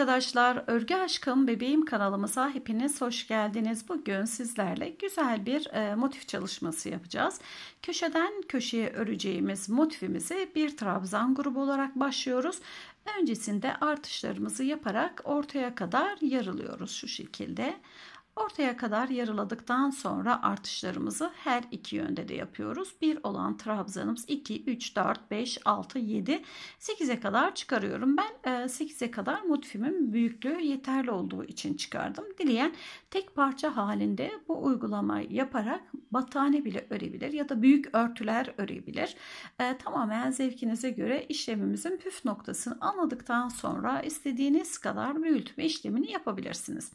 arkadaşlar, Örgü Aşkım Bebeğim kanalımıza hepiniz hoş geldiniz. Bugün sizlerle güzel bir e, motif çalışması yapacağız. Köşeden köşeye öreceğimiz motifimizi bir trabzan grubu olarak başlıyoruz. Öncesinde artışlarımızı yaparak ortaya kadar yarılıyoruz şu şekilde. Ortaya kadar yarıladıktan sonra artışlarımızı her iki yönde de yapıyoruz. 1 olan trabzanımız 2, 3, 4, 5, 6, 7, 8'e kadar çıkarıyorum. Ben 8'e kadar motifimin büyüklüğü yeterli olduğu için çıkardım. Dileyen tek parça halinde bu uygulamayı yaparak battane bile örebilir ya da büyük örtüler örebilir. E, tamamen zevkinize göre işlemimizin püf noktasını anladıktan sonra istediğiniz kadar büyütme işlemini yapabilirsiniz.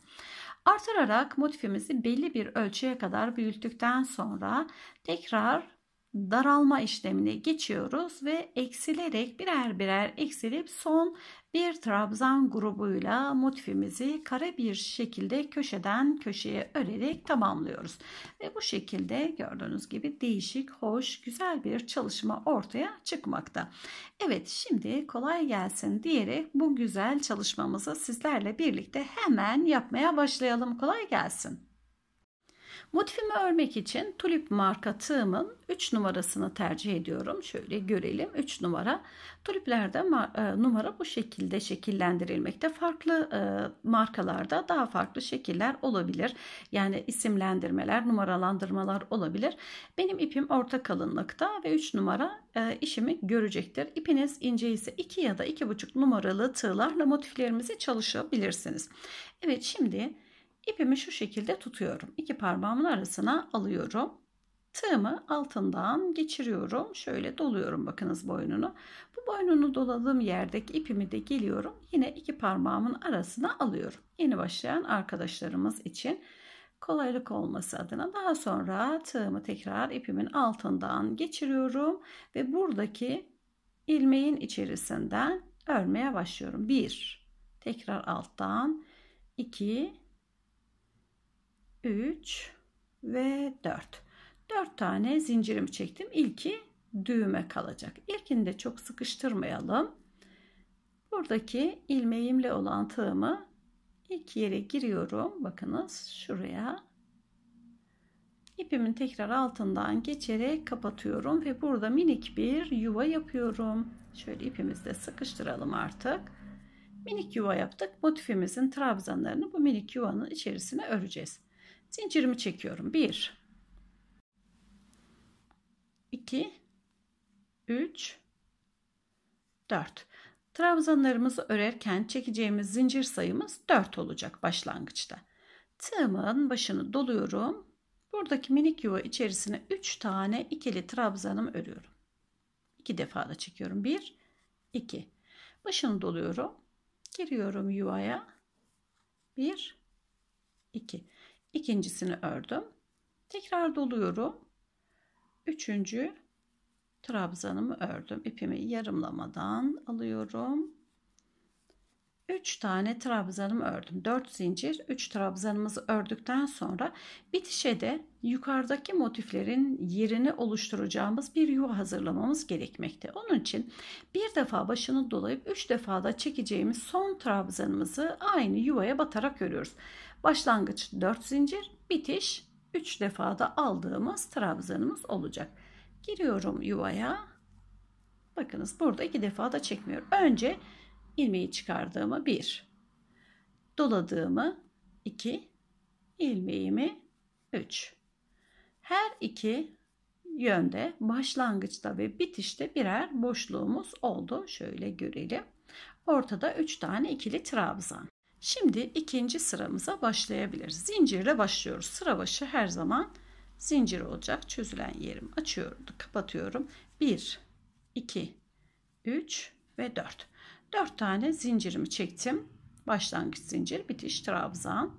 Artırarak motifimizi belli bir ölçüye kadar büyüttükten sonra tekrar daralma işlemine geçiyoruz ve eksilerek birer birer eksilip son bir trabzan grubuyla motifimizi kare bir şekilde köşeden köşeye örerek tamamlıyoruz. Ve bu şekilde gördüğünüz gibi değişik, hoş, güzel bir çalışma ortaya çıkmakta. Evet şimdi kolay gelsin diyerek bu güzel çalışmamızı sizlerle birlikte hemen yapmaya başlayalım. Kolay gelsin. Motifimi örmek için tulip marka tığımın 3 numarasını tercih ediyorum. Şöyle görelim 3 numara. Tuliplerde e, numara bu şekilde şekillendirilmekte. Farklı e, markalarda daha farklı şekiller olabilir. Yani isimlendirmeler, numaralandırmalar olabilir. Benim ipim orta kalınlıkta ve 3 numara e, işimi görecektir. İpiniz ince ise 2 ya da 2,5 numaralı tığlarla motiflerimizi çalışabilirsiniz. Evet şimdi İpimi şu şekilde tutuyorum. İki parmağımın arasına alıyorum. Tığımı altından geçiriyorum. Şöyle doluyorum bakınız boynunu. Bu boynunu doladığım yerdeki ipimi de geliyorum. Yine iki parmağımın arasına alıyorum. Yeni başlayan arkadaşlarımız için kolaylık olması adına daha sonra tığımı tekrar ipimin altından geçiriyorum ve buradaki ilmeğin içerisinden örmeye başlıyorum. 1 tekrar alttan 2 3 ve 4. 4 tane zincirimi çektim. İlki düğüme kalacak. İlkini de çok sıkıştırmayalım. Buradaki ilmeğimle olan tığımı ilk yere giriyorum. Bakınız şuraya. İpimin tekrar altından geçerek kapatıyorum ve burada minik bir yuva yapıyorum. Şöyle ipimizi de sıkıştıralım artık. Minik yuva yaptık. Motifimizin trabzanlarını bu minik yuvanın içerisine öreceğiz. Zincirimi çekiyorum. 1 2 3 4 Trabzanlarımızı örerken çekeceğimiz zincir sayımız 4 olacak başlangıçta. Tığımın başını doluyorum. Buradaki minik yuva içerisine 3 tane ikili trabzanımı örüyorum. 2 defa da çekiyorum. 1 2 Başını doluyorum. Giriyorum yuvaya. 1 2 ikincisini ördüm. Tekrar doluyorum. Üçüncü trabzanımı ördüm. İpimi yarımlamadan alıyorum. 3 tane trabzanımı ördüm. 4 zincir 3 trabzanımızı ördükten sonra bitişe de yukarıdaki motiflerin yerini oluşturacağımız bir yuva hazırlamamız gerekmekte. Onun için bir defa başını dolayıp 3 defa da çekeceğimiz son trabzanımızı aynı yuvaya batarak örüyoruz. Başlangıç 4 zincir bitiş 3 defa da aldığımız trabzanımız olacak. Giriyorum yuvaya. Bakınız burada iki defa da çekmiyorum. Önce ilmeği çıkardığımı 1. Doladığımı 2. ilmeğimi 3. Her iki yönde başlangıçta ve bitişte birer boşluğumuz oldu. Şöyle görelim. Ortada 3 tane ikili trabzan. Şimdi ikinci sıramıza başlayabiliriz. Zincirle başlıyoruz. Sıra başı her zaman zincir olacak. Çözülen yerim açıyorum, kapatıyorum. 1 2 3 ve 4. 4 tane zincirimi çektim. Başlangıç zincir, bitiş trabzan.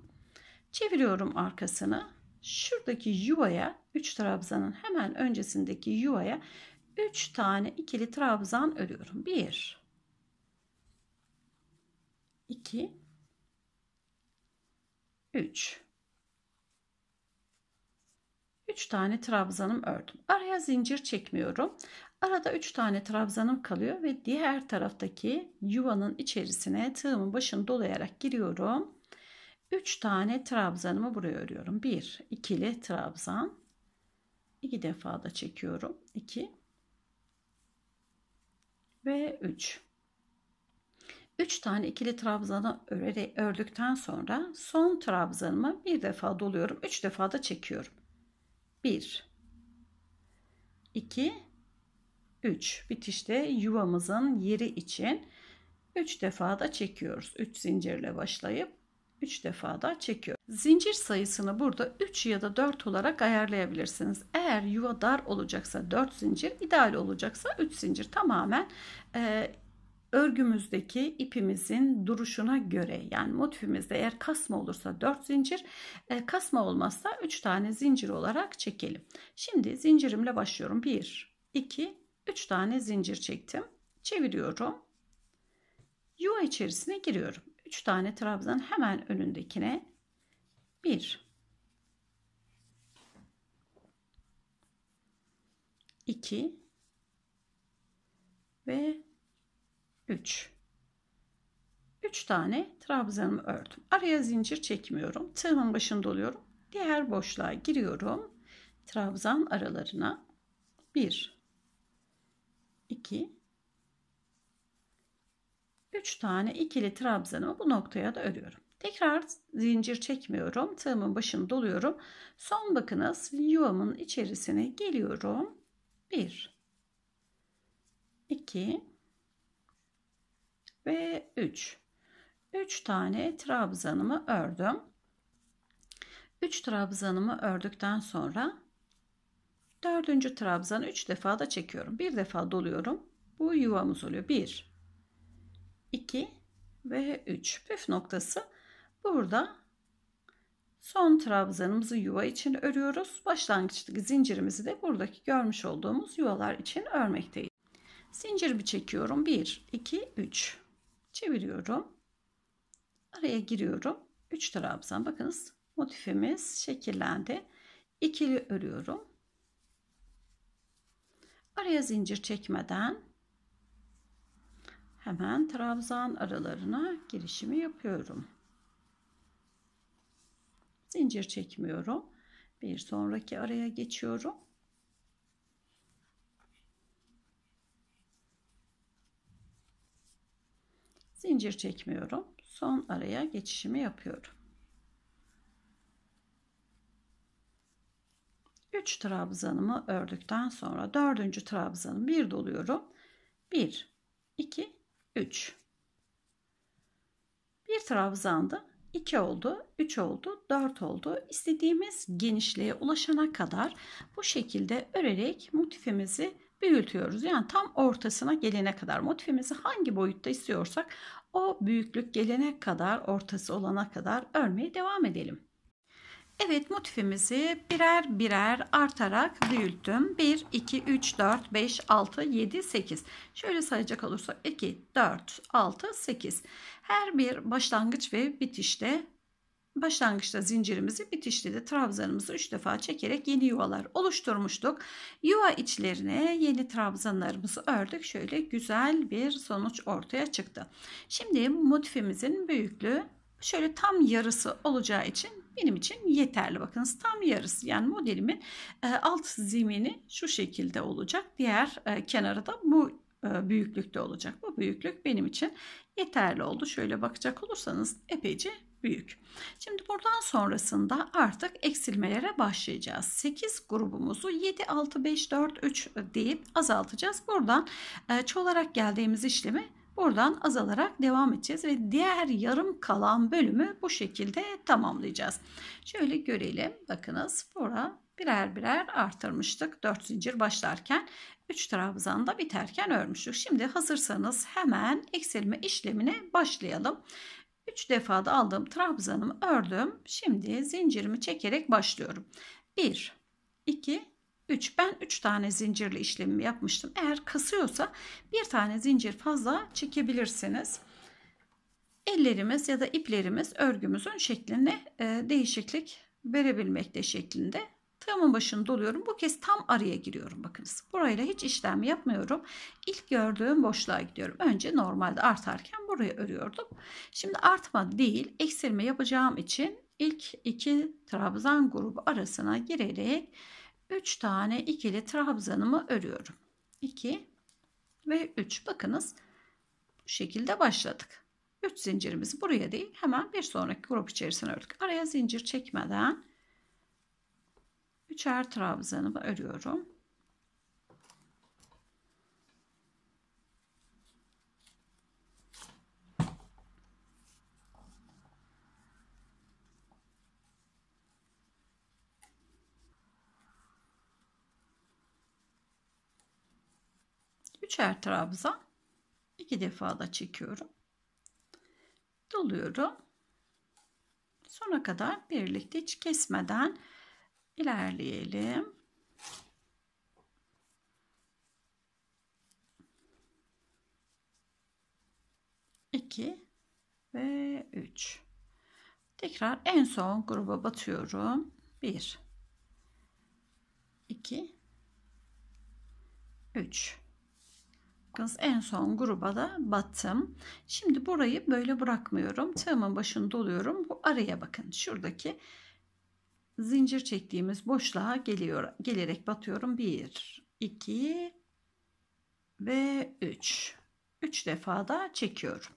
Çeviriyorum arkasını. Şuradaki yuvaya 3 trabzanın hemen öncesindeki yuvaya 3 tane ikili trabzan örüyorum. 1 2 3 3 tane trabzanım ördüm. Araya zincir çekmiyorum. Arada 3 tane trabzanım kalıyor ve diğer taraftaki yuvanın içerisine tığımın başını dolayarak giriyorum. 3 tane trabzanımı buraya örüyorum. 1 ikili trabzan. 2 defa da çekiyorum. 2 ve 3. 3 tane ikili trabzanı örerek ördükten sonra son trabzanımı bir defa doluyorum. 3 defa da çekiyorum. 1 2 3 bitişte yuvamızın yeri için 3 defa da çekiyoruz. 3 zincirle başlayıp 3 defa da çekiyoruz. Zincir sayısını burada 3 ya da 4 olarak ayarlayabilirsiniz. Eğer yuva dar olacaksa 4 zincir, ideal olacaksa 3 zincir. Tamamen e, örgümüzdeki ipimizin duruşuna göre yani motifimizde eğer kasma olursa 4 zincir e, kasma olmazsa 3 tane zincir olarak çekelim. Şimdi zincirimle başlıyorum. 1, 2, 3 tane zincir çektim. Çeviriyorum. Yuva içerisine giriyorum. 3 tane trabzan hemen önündekine 1 2 ve 3. 3 tane trabzanımı ördüm. Araya zincir çekmiyorum. Tığımın başında oluyorum. Diğer boşluğa giriyorum. Trabzan aralarına 1 2 3 tane ikili trabzanımı bu noktaya da örüyorum. Tekrar zincir çekmiyorum. Tığımın başını doluyorum. Son bakınız yuvamın içerisine geliyorum. 1 2 ve 3. 3 tane trabzanımı ördüm. 3 trabzanımı ördükten sonra 4. trabzanı 3 defa da çekiyorum. Bir defa doluyorum. Bu yuvamız oluyor. 1 2 ve 3. Püf noktası burada son trabzanımızı yuva için örüyoruz. Başlangıçtaki zincirimizi de buradaki görmüş olduğumuz yuvalar için örmekteyiz. bir çekiyorum. 1 2 3 Çeviriyorum. Araya giriyorum. 3 trabzan. Bakınız motifimiz şekillendi. İkili örüyorum. Araya zincir çekmeden hemen trabzan aralarına girişimi yapıyorum. Zincir çekmiyorum. Bir sonraki araya geçiyorum. zincir çekmiyorum. Son araya geçişimi yapıyorum. 3 trabzanımı ördükten sonra dördüncü trabzanı bir doluyorum. 1 2 3 Bir trabzanda 2 oldu, 3 oldu, 4 oldu. İstediğimiz genişliğe ulaşana kadar bu şekilde örerek motifimizi büyütüyoruz. Yani tam ortasına gelene kadar motifimizi hangi boyutta istiyorsak o büyüklük gelene kadar ortası olana kadar örmeye devam edelim. Evet motifimizi birer birer artarak büyüttüm. 1, 2, 3, 4, 5, 6, 7, 8. Şöyle sayacak olursak 2, 4, 6, 8. Her bir başlangıç ve bitişte Başlangıçta zincirimizi bitişte de trabzanımızı 3 defa çekerek yeni yuvalar oluşturmuştuk. Yuva içlerine yeni trabzanlarımızı ördük. Şöyle güzel bir sonuç ortaya çıktı. Şimdi motifimizin büyüklüğü şöyle tam yarısı olacağı için benim için yeterli. Bakınız tam yarısı yani modelimin e, alt zemini şu şekilde olacak. Diğer e, kenarı da bu e, büyüklükte olacak. Bu büyüklük benim için yeterli oldu. Şöyle bakacak olursanız epeyce büyük. Şimdi buradan sonrasında artık eksilmelere başlayacağız. 8 grubumuzu 7, 6, 5, 4, 3 deyip azaltacağız. Buradan e, çolarak geldiğimiz işlemi Buradan azalarak devam edeceğiz ve diğer yarım kalan bölümü bu şekilde tamamlayacağız. Şöyle görelim. Bakınız bura birer birer artırmıştık. 4 zincir başlarken 3 trabzanda biterken örmüştük. Şimdi hazırsanız hemen eksilme işlemine başlayalım. 3 defa da aldığım trabzanımı ördüm. Şimdi zincirimi çekerek başlıyorum. 1 2 3 ben 3 tane zincirli işlemi yapmıştım. Eğer kasıyorsa bir tane zincir fazla çekebilirsiniz. Ellerimiz ya da iplerimiz örgümüzün şekline e, değişiklik verebilmekte şeklinde Tığımın başını doluyorum. Bu kez tam araya giriyorum. Bakınız burayla hiç işlem yapmıyorum. İlk gördüğüm boşluğa gidiyorum. Önce normalde artarken buraya örüyordum. Şimdi artma değil eksilme yapacağım için ilk iki trabzan grubu arasına girerek 3 tane ikili trabzanımı örüyorum. 2 ve 3 bakınız bu şekilde başladık. 3 zincirimizi buraya değil hemen bir sonraki grup içerisine ördük. Araya zincir çekmeden üçer trabzanımı örüyorum. üçer trabzan iki defa da çekiyorum doluyorum sona kadar birlikte hiç kesmeden ilerleyelim. İki ve üç. Tekrar en son gruba batıyorum. Bir, iki, üç. Bakınız en son gruba da battım. Şimdi burayı böyle bırakmıyorum. Tığımın başını doluyorum. Bu araya bakın. Şuradaki zincir çektiğimiz boşluğa geliyor gelerek batıyorum 1 2 ve 3 3 defa da çekiyorum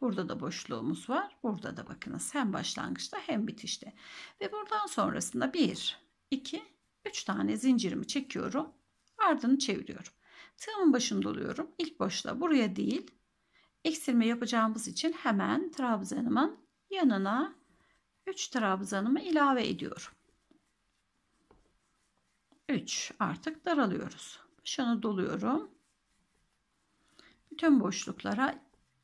burada da boşluğumuz var burada da bakınız hem başlangıçta hem bitişte ve buradan sonrasında 1 2 3 tane zincirimi çekiyorum ardını çeviriyorum tığımın başını doluyorum. ilk boşluğa buraya değil eksilme yapacağımız için hemen trabzanımın yanına 3 trabzanımı ilave ediyorum. 3 artık daralıyoruz. Şunu doluyorum. Bütün boşluklara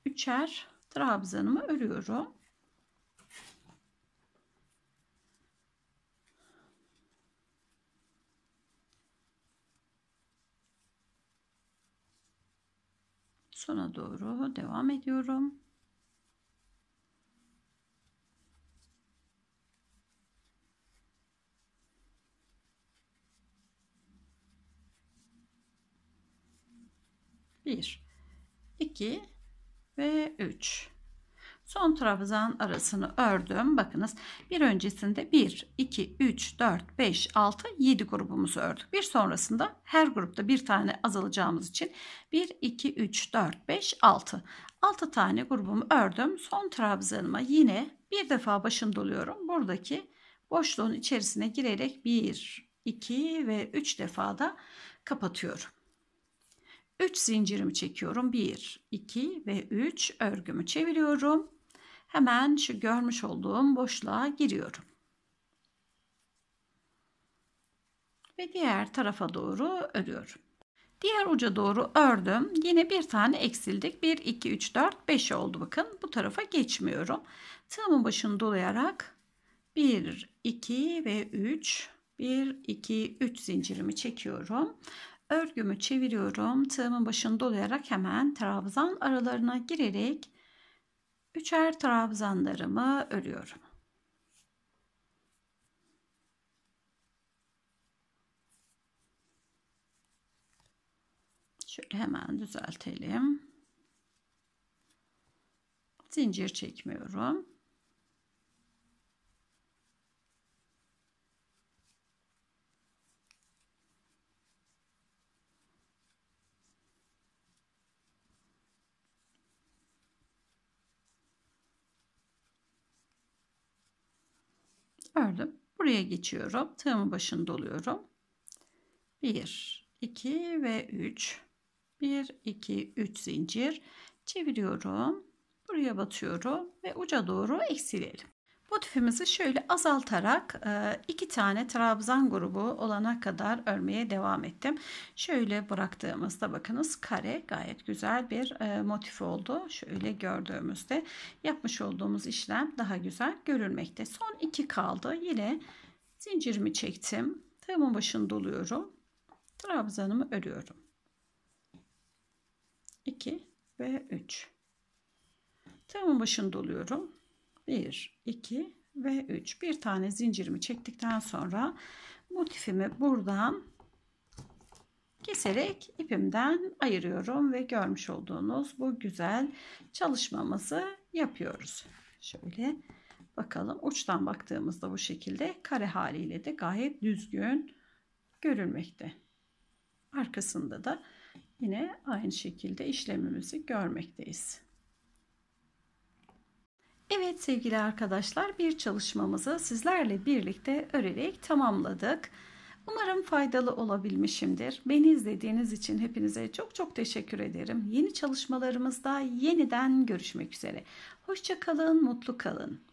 üçer trabzanımı örüyorum. Sona doğru devam ediyorum. 1 2 ve 3 son trabzan arasını ördüm bakınız bir öncesinde 1 2 3 4 5 6 7 grubumuzu ördük bir sonrasında her grupta bir tane azalacağımız için 1 2 3 4 5 6 6 tane grubumu ördüm son trabzanıma yine bir defa başım doluyorum buradaki boşluğun içerisine girerek 1 2 ve 3 defa da kapatıyorum 3 zincirimi çekiyorum. 1, 2 ve 3 örgümü çeviriyorum. Hemen şu görmüş olduğum boşluğa giriyorum. Ve diğer tarafa doğru örüyorum. Diğer uca doğru ördüm. Yine bir tane eksildik. 1, 2, 3, 4, 5 oldu bakın. Bu tarafa geçmiyorum. Tığımın başını dolayarak 1, 2 ve 3 1, 2, 3 zincirimi çekiyorum. Örgümü çeviriyorum. Tığımın başını dolayarak hemen trabzan aralarına girerek üçer trabzanlarımı örüyorum. Şöyle hemen düzeltelim. Zincir çekmiyorum. ördüm. Buraya geçiyorum. Tığımın başını doluyorum. 1, 2 ve 3. 1, 2, 3 zincir. Çeviriyorum. Buraya batıyorum ve uca doğru eksilelim. Motifimizi şöyle azaltarak iki tane trabzan grubu olana kadar örmeye devam ettim. Şöyle bıraktığımızda bakınız kare gayet güzel bir motif oldu. Şöyle gördüğümüzde yapmış olduğumuz işlem daha güzel görünmekte. Son iki kaldı. Yine zincirimi çektim. Tığımın başını doluyorum. Trabzanımı örüyorum. 2 ve 3. Tığımın başını doluyorum 1 2 ve 3 bir tane zincirimi çektikten sonra motifimi buradan keserek ipimden ayırıyorum ve görmüş olduğunuz bu güzel çalışmamızı yapıyoruz. Şöyle bakalım uçtan baktığımızda bu şekilde kare haliyle de gayet düzgün görülmekte. Arkasında da yine aynı şekilde işlemimizi görmekteyiz. Evet sevgili arkadaşlar bir çalışmamızı sizlerle birlikte örerek tamamladık. Umarım faydalı olabilmişimdir. Beni izlediğiniz için hepinize çok çok teşekkür ederim. Yeni çalışmalarımızda yeniden görüşmek üzere. Hoşçakalın, mutlu kalın.